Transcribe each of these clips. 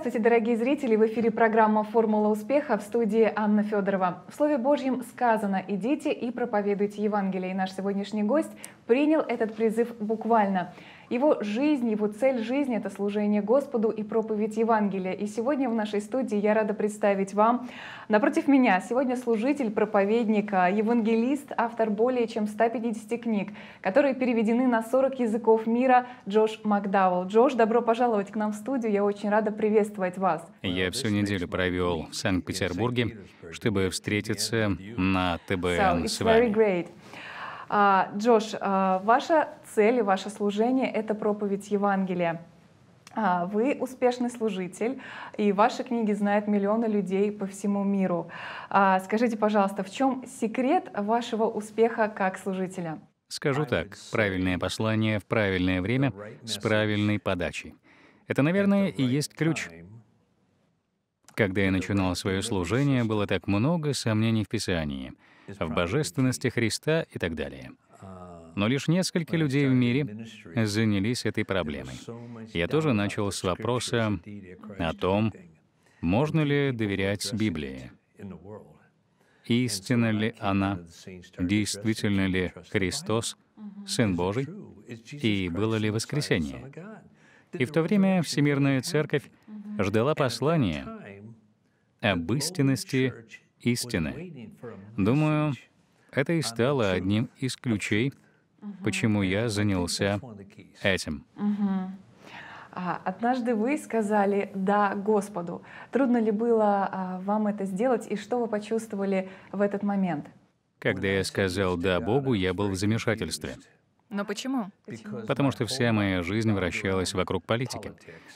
Здравствуйте, дорогие зрители! В эфире программа «Формула успеха» в студии Анна Федорова. В Слове Божьем сказано «Идите и проповедуйте Евангелие». И наш сегодняшний гость принял этот призыв буквально – его жизнь, его цель жизни — это служение Господу и проповедь Евангелия. И сегодня в нашей студии я рада представить вам напротив меня сегодня служитель, проповедник, а, евангелист, автор более чем 150 книг, которые переведены на 40 языков мира Джош Макдауэлл. Джош, добро пожаловать к нам в студию, я очень рада приветствовать вас. Я всю неделю провел в Санкт-Петербурге, чтобы встретиться на ТБН so, с вами. А, Джош, а, ваша цель и ваше служение — это проповедь Евангелия. А, вы успешный служитель, и ваши книги знают миллионы людей по всему миру. Скажите, пожалуйста, в чем секрет вашего успеха как служителя? Скажу так, правильное послание в правильное время с правильной подачей. Это, наверное, и есть ключ. Когда я начинал свое служение, было так много сомнений в Писании — в божественности Христа и так далее. Но лишь несколько людей в мире занялись этой проблемой. Я тоже начал с вопроса о том, можно ли доверять Библии, истина ли она, действительно ли Христос mm-hmm. — Сын Божий, и было ли воскресение. И в то время Всемирная Церковь ждала послания об истинности истины. Думаю, это и стало одним из ключей, почему я занялся этим. А, однажды вы сказали «да» Господу. Трудно ли было а, вам это сделать, и что вы почувствовали в этот момент? Когда я сказал «да» Богу, я был в замешательстве. Но почему? почему? Потому что вся моя жизнь вращалась вокруг политики.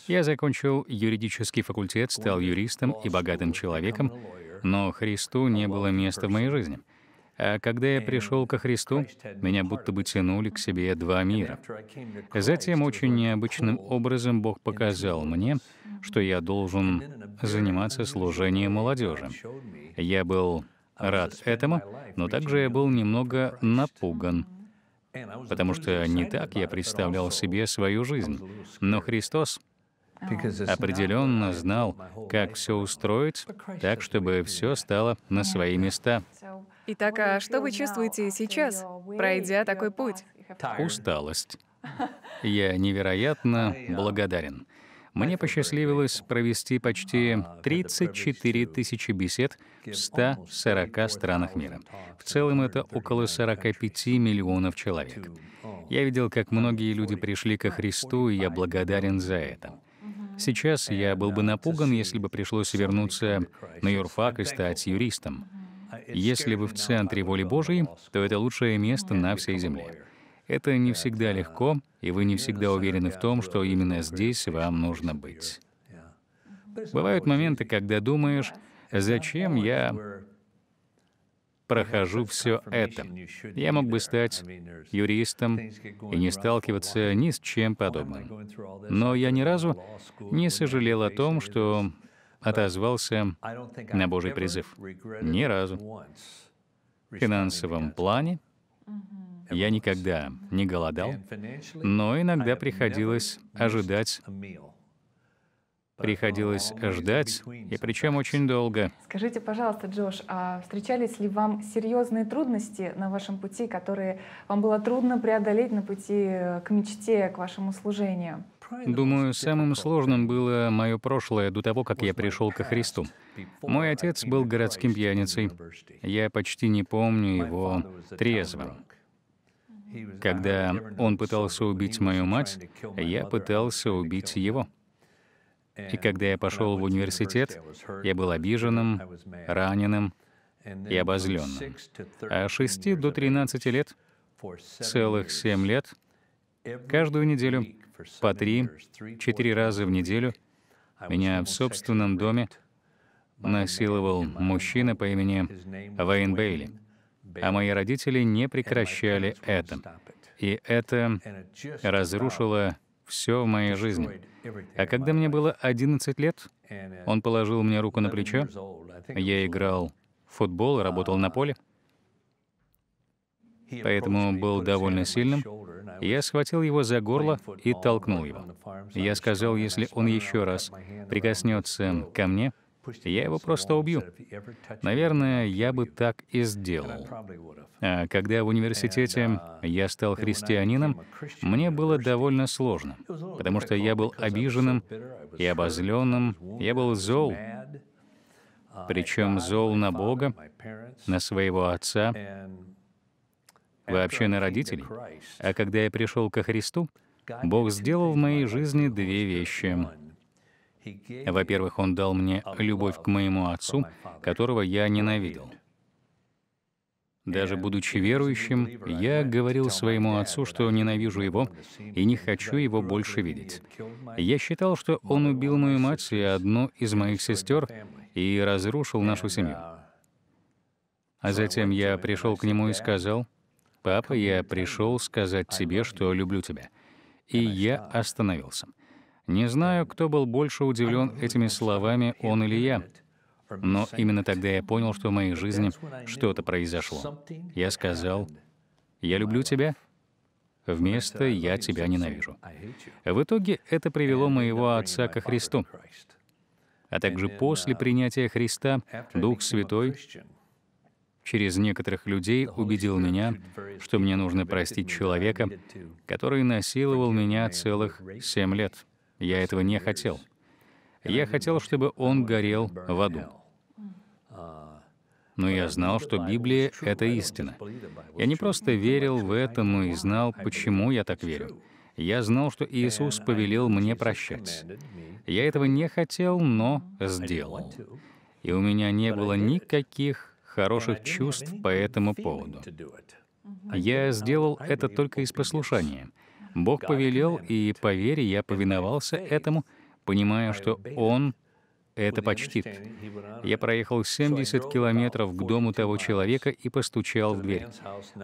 Я закончил юридический факультет, стал юристом и богатым человеком, но Христу не было места в моей жизни. А когда я пришел ко Христу, меня будто бы тянули к себе два мира. Затем очень необычным образом Бог показал мне, что я должен заниматься служением молодежи. Я был рад этому, но также я был немного напуган, потому что не так я представлял себе свою жизнь. Но Христос определенно знал, как все устроить, так, чтобы все стало на свои места. Итак, а что вы чувствуете сейчас, пройдя такой путь? Усталость. Я невероятно uh, благодарен. Мне посчастливилось провести почти 34 uh, тысячи бесед в 140 странах мира. В целом это около 45 миллионов человек. Oh, я видел, как многие люди пришли ко Христу, и я благодарен за это. Сейчас я был бы напуган, если бы пришлось вернуться на юрфак и стать юристом. Если вы в центре воли Божьей, то это лучшее место на всей земле. Это не всегда легко, и вы не всегда уверены в том, что именно здесь вам нужно быть. Бывают моменты, когда думаешь, зачем я прохожу все это. Я мог бы стать юристом и не сталкиваться ни с чем подобным. Но я ни разу не сожалел о том, что отозвался на Божий призыв. Ни разу. В финансовом плане я никогда не голодал, но иногда приходилось ожидать Приходилось ждать, и причем очень долго. Скажите, пожалуйста, Джош, а встречались ли вам серьезные трудности на вашем пути, которые вам было трудно преодолеть на пути э, к мечте, к вашему служению? Думаю, самым сложным было мое прошлое до того, как я пришел ко Христу. Мой отец был городским пьяницей. Я почти не помню его трезвым. Когда он пытался убить мою мать, я пытался убить его. И когда я пошел в университет, я был обиженным, раненым и обозленным. А с 6 до 13 лет, целых 7 лет, каждую неделю, по 3-4 раза в неделю, меня в собственном доме насиловал мужчина по имени Вейн Бейли, а мои родители не прекращали это. И это разрушило все в моей жизни. А когда мне было 11 лет, uh, он положил мне руку на плечо. Я играл в футбол, uh, работал на поле. Поэтому был довольно сильным. Я схватил его за горло и толкнул его. Я сказал, если он еще раз прикоснется ко мне, я его просто убью. Наверное, я бы так и сделал. А когда в университете uh, я стал христианином, мне было довольно сложно, потому что я был обиженным и обозленным, я был зол, uh, причем зол на Бога, на своего отца, вообще на родителей. А когда я пришел ко Христу, Бог сделал в моей жизни две вещи. Во-первых, Он дал мне любовь к моему отцу, которого я ненавидел. Даже будучи верующим, я говорил своему отцу, что ненавижу его и не хочу его больше видеть. Я считал, что он убил мою мать и одну из моих сестер и разрушил нашу семью. А затем я пришел к нему и сказал, «Папа, я пришел сказать тебе, что люблю тебя». И я остановился. Не знаю, кто был больше удивлен этими словами, он или я. Но именно тогда я понял, что в моей жизни что-то произошло. Я сказал, «Я люблю тебя», вместо «я тебя ненавижу». В итоге это привело моего отца ко Христу. А также после принятия Христа Дух Святой через некоторых людей убедил меня, что мне нужно простить человека, который насиловал меня целых семь лет. Я этого не хотел. Я хотел, чтобы он горел в аду. Но я знал, что Библия — это истина. Я не просто верил в это, но и знал, почему я так верю. Я знал, что Иисус повелел мне прощать. Я этого не хотел, но сделал. И у меня не было никаких хороших чувств по этому поводу. Я сделал это только из послушания — Бог повелел, и, по вере, я повиновался этому, понимая, что Он это почтит. Я проехал 70 километров к дому того человека и постучал в дверь.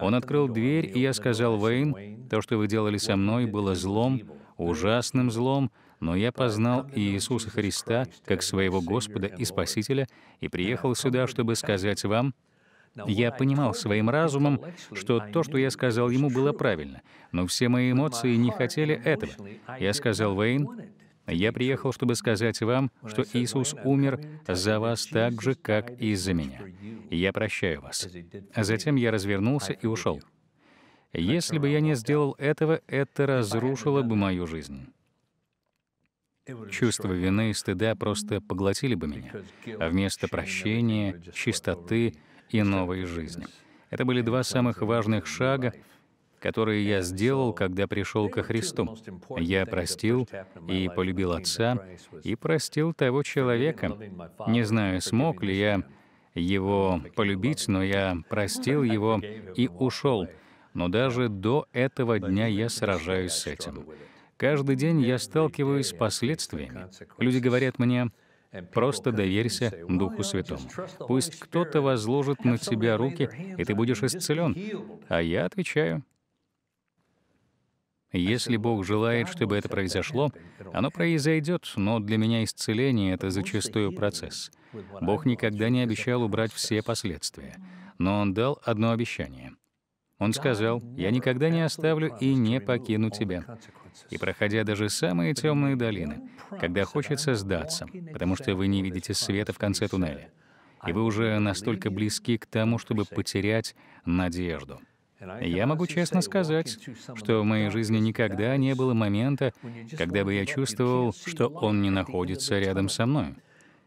Он открыл дверь, и я сказал, «Вейн, то, что вы делали со мной, было злом, ужасным злом, но я познал Иисуса Христа как своего Господа и Спасителя и приехал сюда, чтобы сказать вам, я понимал своим разумом, что то, что я сказал ему, было правильно, но все мои эмоции не хотели этого. Я сказал, Вейн, я приехал, чтобы сказать вам, что Иисус умер за вас так же, как и за меня. Я прощаю вас. А затем я развернулся и ушел. Если бы я не сделал этого, это разрушило бы мою жизнь. Чувство вины и стыда просто поглотили бы меня, а вместо прощения, чистоты, и новой жизни. Это были два самых важных шага, которые я сделал, когда пришел ко Христу. Я простил и полюбил Отца, и простил того человека. Не знаю, смог ли я его полюбить, но я простил его и ушел. Но даже до этого дня я сражаюсь с этим. Каждый день я сталкиваюсь с последствиями. Люди говорят мне, Просто доверься Духу Святому. Пусть кто-то возложит на тебя руки, и ты будешь исцелен. А я отвечаю. Если Бог желает, чтобы это произошло, оно произойдет, но для меня исцеление — это зачастую процесс. Бог никогда не обещал убрать все последствия, но Он дал одно обещание. Он сказал, «Я никогда не оставлю и не покину тебя» и проходя даже самые темные долины, когда хочется сдаться, потому что вы не видите света в конце туннеля, и вы уже настолько близки к тому, чтобы потерять надежду. Я могу честно сказать, что в моей жизни никогда не было момента, когда бы я чувствовал, что он не находится рядом со мной.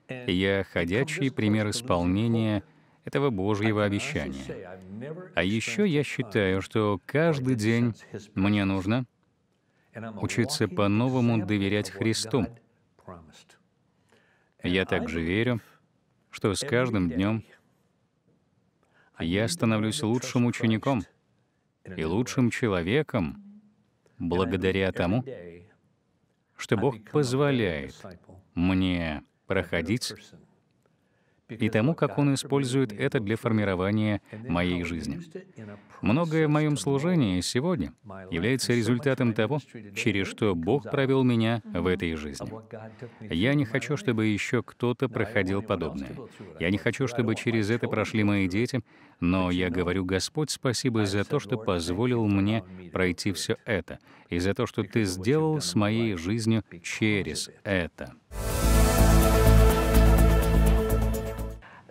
И я ходячий пример исполнения этого Божьего обещания. А еще я считаю, что каждый день мне нужно учиться по-новому доверять Христу. Я также верю, что с каждым днем я становлюсь лучшим учеником и лучшим человеком благодаря тому, что Бог позволяет мне проходить и тому, как Он использует это для формирования моей жизни. Многое в моем служении сегодня является результатом того, через что Бог провел меня в этой жизни. Я не хочу, чтобы еще кто-то проходил подобное. Я не хочу, чтобы через это прошли мои дети, но я говорю, Господь, спасибо за то, что позволил мне пройти все это, и за то, что Ты сделал с моей жизнью через это.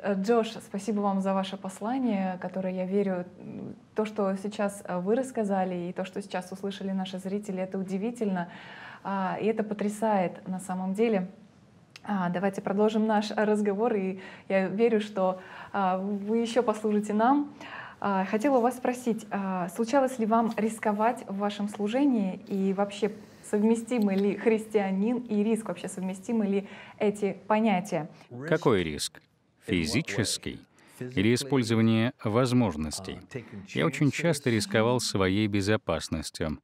Э, Джош, спасибо вам за ваше послание, которое, я верю, то, что сейчас э, вы рассказали и то, что сейчас услышали наши зрители, это удивительно, а, и это потрясает на самом деле. А, давайте продолжим наш разговор, и я верю, что а, вы еще послужите нам. Хотела у вас спросить, случалось ли вам рисковать в вашем служении и вообще совместимы ли христианин и риск, вообще совместимы ли эти понятия? Какой риск? физический или использование возможностей. Я очень часто рисковал своей безопасностью.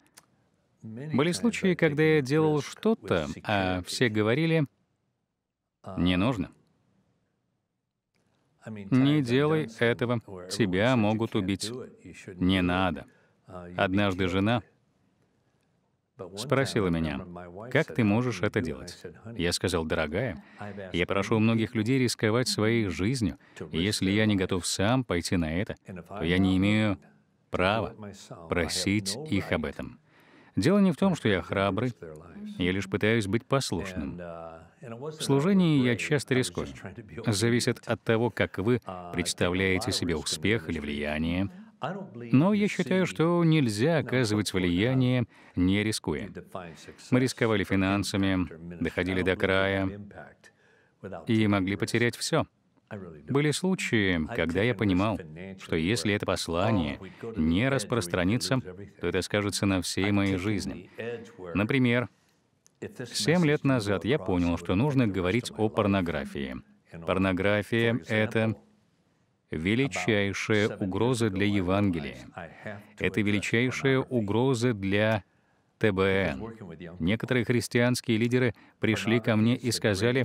Были случаи, когда я делал что-то, а все говорили «не нужно». Не делай этого, тебя могут убить. Не надо. Однажды жена спросила меня, «Как ты можешь это делать?» Я сказал, «Дорогая, я прошу у многих людей рисковать mm-hmm. своей жизнью, и если я не готов сам пойти на это, то я не имею права просить их об этом». Дело не в том, что я храбрый, я лишь пытаюсь быть послушным. В uh, служении я часто рискую. Зависит от того, как вы uh, представляете себе успех или влияние, но я считаю, что нельзя оказывать влияние, не рискуя. Мы рисковали финансами, доходили до края и могли потерять все. Были случаи, когда я понимал, что если это послание oh, не распространится, то это скажется на всей моей жизни. Например, семь лет назад я понял, что нужно говорить о порнографии. Порнография — это величайшая угроза для Евангелия. Это величайшая угроза для ТБН. Некоторые христианские лидеры пришли ко мне и сказали,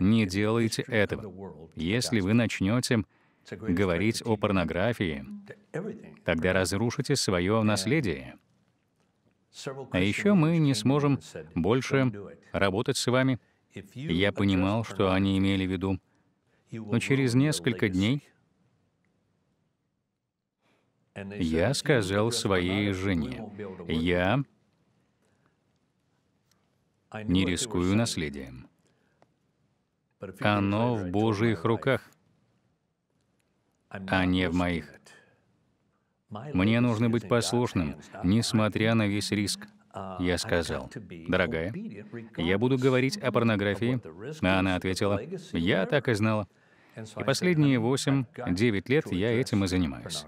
не делайте этого. Если вы начнете говорить о порнографии, тогда разрушите свое наследие. А еще мы не сможем больше работать с вами. Я понимал, что они имели в виду. Но через несколько дней я сказал своей жене, я не рискую наследием. Оно в Божьих руках, а не в моих. Мне нужно быть послушным, несмотря на весь риск. Я сказал, «Дорогая, я буду говорить о порнографии». А она ответила, «Я так и знала». И последние 8-9 лет я этим и занимаюсь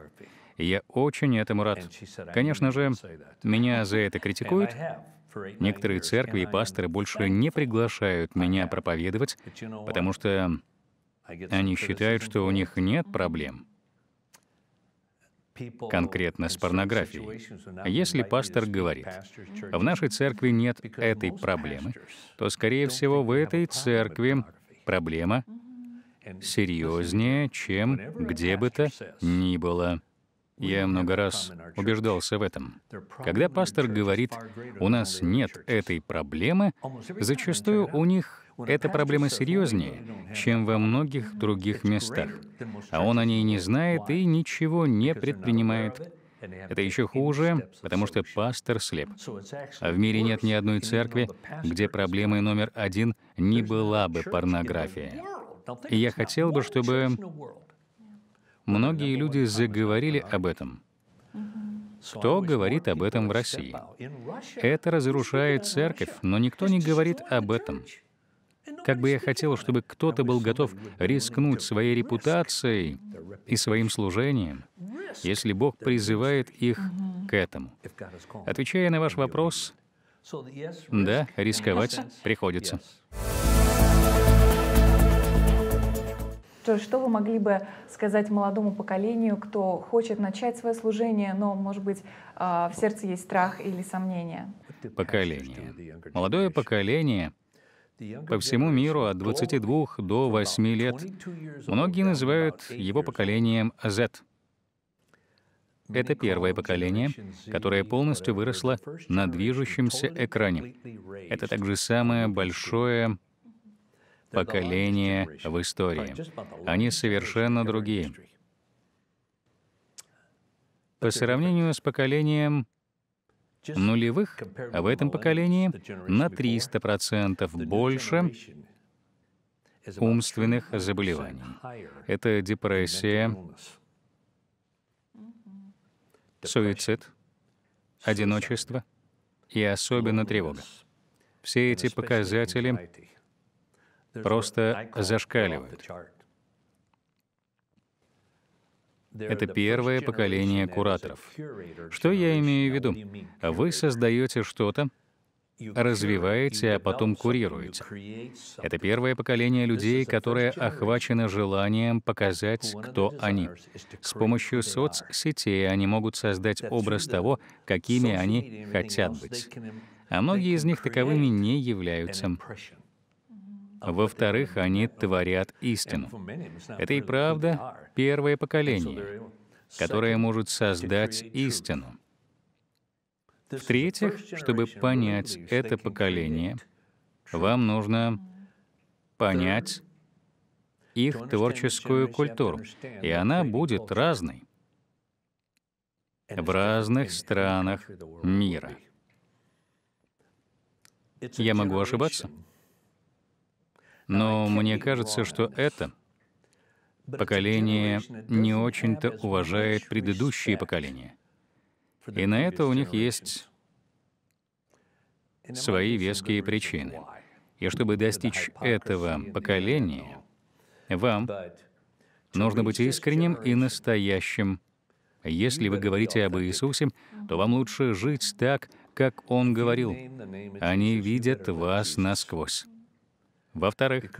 я очень этому рад. Конечно же, меня за это критикуют. Некоторые церкви и пасторы больше не приглашают меня проповедовать, потому что они считают, что у них нет mm-hmm. проблем конкретно с порнографией. А если пастор говорит, в нашей церкви нет этой проблемы, то, скорее всего, в этой церкви проблема mm-hmm. серьезнее, чем где бы то ни было я много раз убеждался в этом. Когда пастор говорит, у нас нет этой проблемы, зачастую у них эта проблема серьезнее, чем во многих других местах. А он о ней не знает и ничего не предпринимает. Это еще хуже, потому что пастор слеп. А в мире нет ни одной церкви, где проблемой номер один не была бы порнография. И я хотел бы, чтобы Многие люди заговорили об этом. Кто говорит об этом в России? Это разрушает церковь, но никто не говорит об этом. Как бы я хотел, чтобы кто-то был готов рискнуть своей репутацией и своим служением, если Бог призывает их к этому. Отвечая на ваш вопрос, да, рисковать приходится. Что, что вы могли бы сказать молодому поколению, кто хочет начать свое служение, но, может быть, а, в сердце есть страх или сомнения? Поколение. Молодое поколение по всему миру от 22 до 8 лет. Многие называют его поколением Z. Это первое поколение, которое полностью выросло на движущемся экране. Это также самое большое поколения в истории. Они совершенно другие. По сравнению с поколением нулевых, а в этом поколении на 300% больше умственных заболеваний. Это депрессия, суицид, одиночество и особенно тревога. Все эти показатели просто зашкаливают. Это первое поколение кураторов. Что я имею в виду? Вы создаете что-то, развиваете, а потом курируете. Это первое поколение людей, которое охвачено желанием показать, кто они. С помощью соцсетей они могут создать образ того, какими они хотят быть. А многие из них таковыми не являются. Во-вторых, они творят истину. Это и правда первое поколение, которое может создать истину. В-третьих, чтобы понять это поколение, вам нужно понять их творческую культуру, и она будет разной в разных странах мира. Я могу ошибаться, но мне кажется, что это поколение не очень-то уважает предыдущие поколения. И на это у них есть свои веские причины. И чтобы достичь этого поколения, вам нужно быть искренним и настоящим. Если вы говорите об Иисусе, то вам лучше жить так, как Он говорил. Они видят вас насквозь. Во-вторых,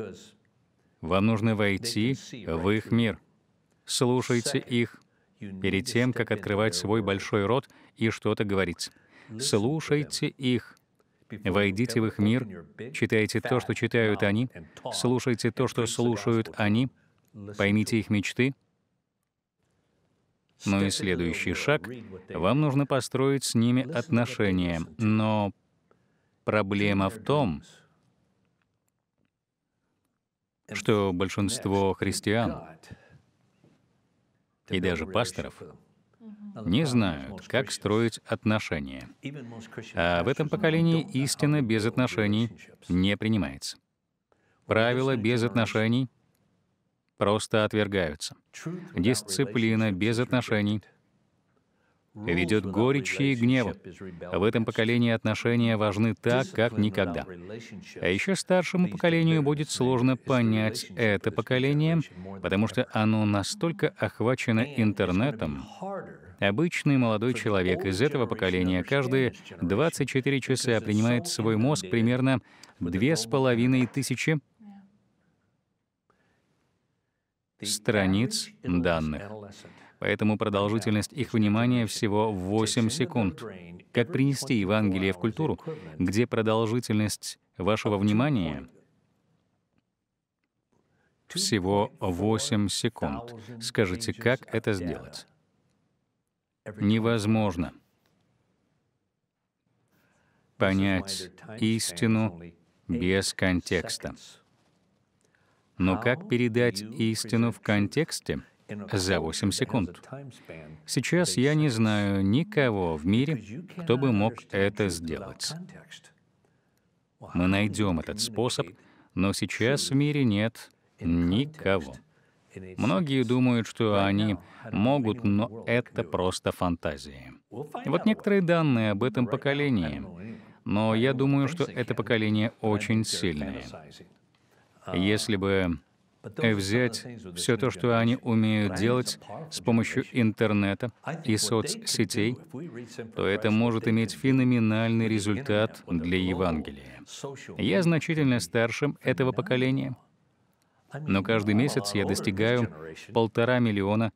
вам нужно войти в их мир. Слушайте их перед тем, как открывать свой большой рот и что-то говорить. Слушайте их. Войдите в их мир, читайте то, что читают они, слушайте то, что слушают они, поймите их мечты. Ну и следующий шаг — вам нужно построить с ними отношения. Но проблема в том, что большинство христиан и даже пасторов не знают, как строить отношения. А в этом поколении истина без отношений не принимается. Правила без отношений просто отвергаются. Дисциплина без отношений — ведет горечи и гнева. В этом поколении отношения важны так, как никогда. А еще старшему поколению будет сложно понять это поколение, потому что оно настолько охвачено интернетом, Обычный молодой человек из этого поколения каждые 24 часа принимает свой мозг примерно две с половиной тысячи страниц данных поэтому продолжительность их внимания всего 8 секунд. Как принести Евангелие в культуру, где продолжительность вашего внимания всего 8 секунд? Скажите, как это сделать? Невозможно понять истину без контекста. Но как передать истину в контексте — за 8 секунд. Сейчас я не знаю никого в мире, кто бы мог это сделать. Мы найдем этот способ, но сейчас в мире нет никого. Многие думают, что они могут, но это просто фантазии. Вот некоторые данные об этом поколении, но я думаю, что это поколение очень сильное. Если бы и взять все то, что они умеют делать с помощью интернета и соцсетей, то это может иметь феноменальный результат для Евангелия. Я значительно старше этого поколения, но каждый месяц я достигаю полтора миллиона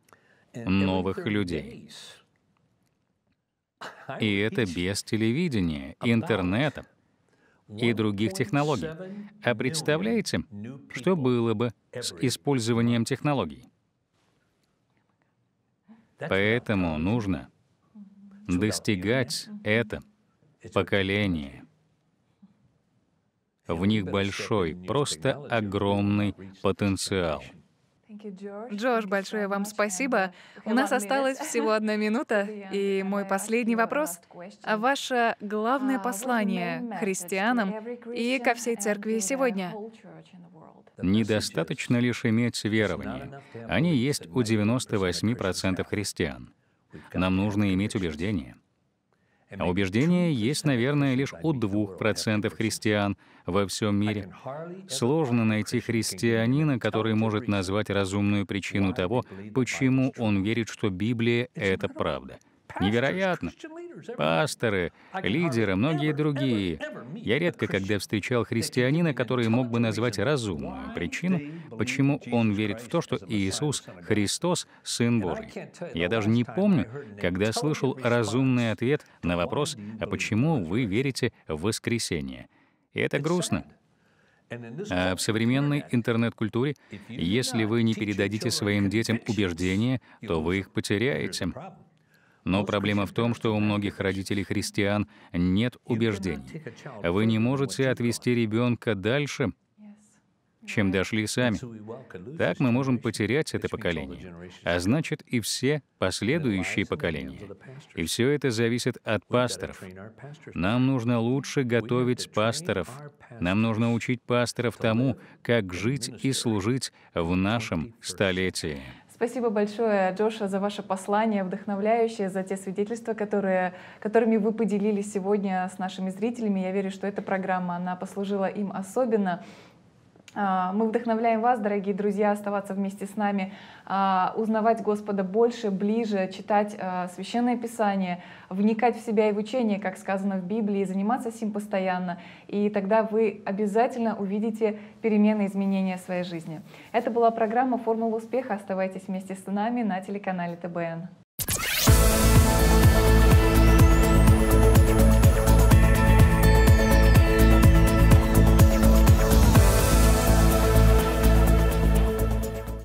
новых людей. И это без телевидения, интернета, и других технологий. А представляете, что было бы с использованием технологий? Поэтому нужно достигать это поколение. В них большой, просто огромный потенциал. Джош, большое вам спасибо. Uh, у нас осталось всего одна минута, и мой последний вопрос — а ваше главное uh, послание христианам и ко всей церкви сегодня? Недостаточно лишь иметь верование. Они есть у 98% христиан. Нам нужно иметь убеждение. А убеждение есть, наверное, лишь у 2% христиан — во всем мире. Сложно найти христианина, который может назвать разумную причину того, почему он верит, что Библия — это правда. Невероятно. Пасторы, лидеры, многие другие. Я редко когда встречал христианина, который мог бы назвать разумную причину, почему он верит в то, что Иисус Христос — Сын Божий. Я даже не помню, когда слышал разумный ответ на вопрос, а почему вы верите в воскресение — и это грустно. А в современной интернет-культуре, если вы не передадите своим детям убеждения, то вы их потеряете. Но проблема в том, что у многих родителей христиан нет убеждений. Вы не можете отвести ребенка дальше, чем дошли сами. Так мы можем потерять это поколение, а значит и все последующие поколения. И все это зависит от пасторов. Нам нужно лучше готовить пасторов. Нам нужно учить пасторов тому, как жить и служить в нашем столетии. Спасибо большое, Джоша, за ваше послание, вдохновляющее, за те свидетельства, которые, которыми вы поделились сегодня с нашими зрителями. Я верю, что эта программа, она послужила им особенно. А, мы вдохновляем вас, дорогие друзья, оставаться вместе с нами, а, узнавать Господа больше, ближе, читать а, Священное Писание, вникать в себя и в учение, как сказано в Библии, заниматься этим постоянно. И тогда вы обязательно увидите перемены, изменения в своей жизни. Это была программа «Формула успеха». Оставайтесь вместе с нами на телеканале ТБН.